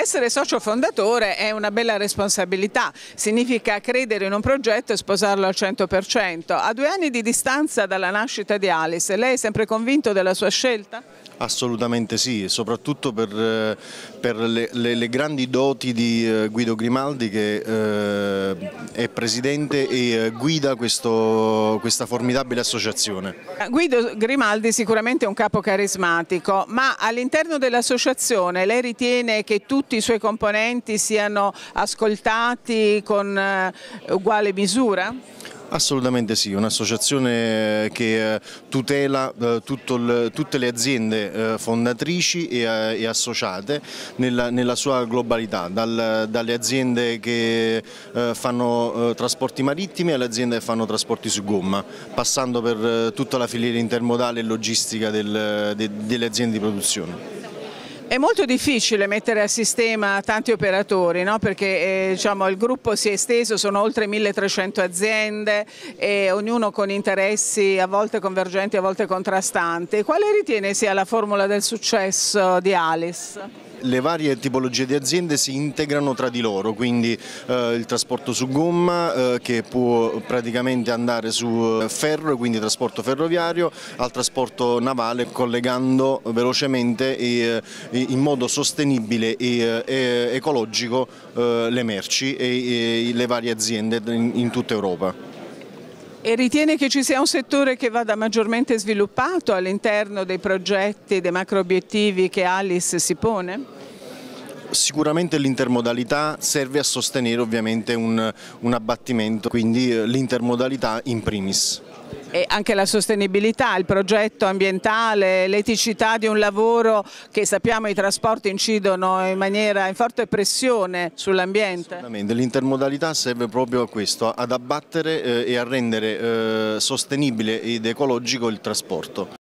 Essere socio fondatore è una bella responsabilità, significa credere in un progetto e sposarlo al 100%. A due anni di distanza dalla nascita di Alice, lei è sempre convinto della sua scelta? Assolutamente sì, soprattutto per, eh, per le, le, le, grandi doti di eh, Guido Grimaldi che eh, è presidente e eh, guida questo, questa formidabile associazione. Guido Grimaldi sicuramente è un capo carismatico, ma all'interno dell'associazione lei ritiene che tutti i suoi componenti siano ascoltati con uguale misura? Assolutamente sì, un'associazione eh, che eh, tutela eh, il, tutte le aziende fondatrici e, e associate nella, nella, sua globalità, dal, dalle aziende che fanno trasporti marittimi alle aziende che fanno trasporti su gomma, passando per tutta la filiera intermodale e logistica del, de, delle aziende di produzione. È molto difficile mettere a sistema tanti operatori no? perché eh, diciamo, il gruppo si è esteso, sono oltre 1300 aziende e ognuno con interessi a volte convergenti, a volte contrastanti. Quale ritiene sia la formula del successo di Alice? le varie tipologie di aziende si integrano tra di loro, quindi eh, il trasporto su gomma eh, che può praticamente andare su eh, ferro, quindi trasporto ferroviario, al trasporto navale collegando velocemente e, e eh, in modo sostenibile e, eh, e ecologico eh, le merci e, e, le varie aziende in, in tutta Europa. E ritiene che ci sia un settore che vada maggiormente sviluppato all'interno dei progetti, dei macro obiettivi che Alice si pone? Sicuramente l'intermodalità serve a sostenere ovviamente un, un abbattimento, quindi eh, l'intermodalità in primis e anche la sostenibilità, il progetto ambientale, l'eticità di un lavoro che sappiamo i trasporti incidono in maniera in forte pressione sull'ambiente. L'intermodalità serve proprio a questo, ad abbattere eh, e a rendere eh, sostenibile ed ecologico il trasporto.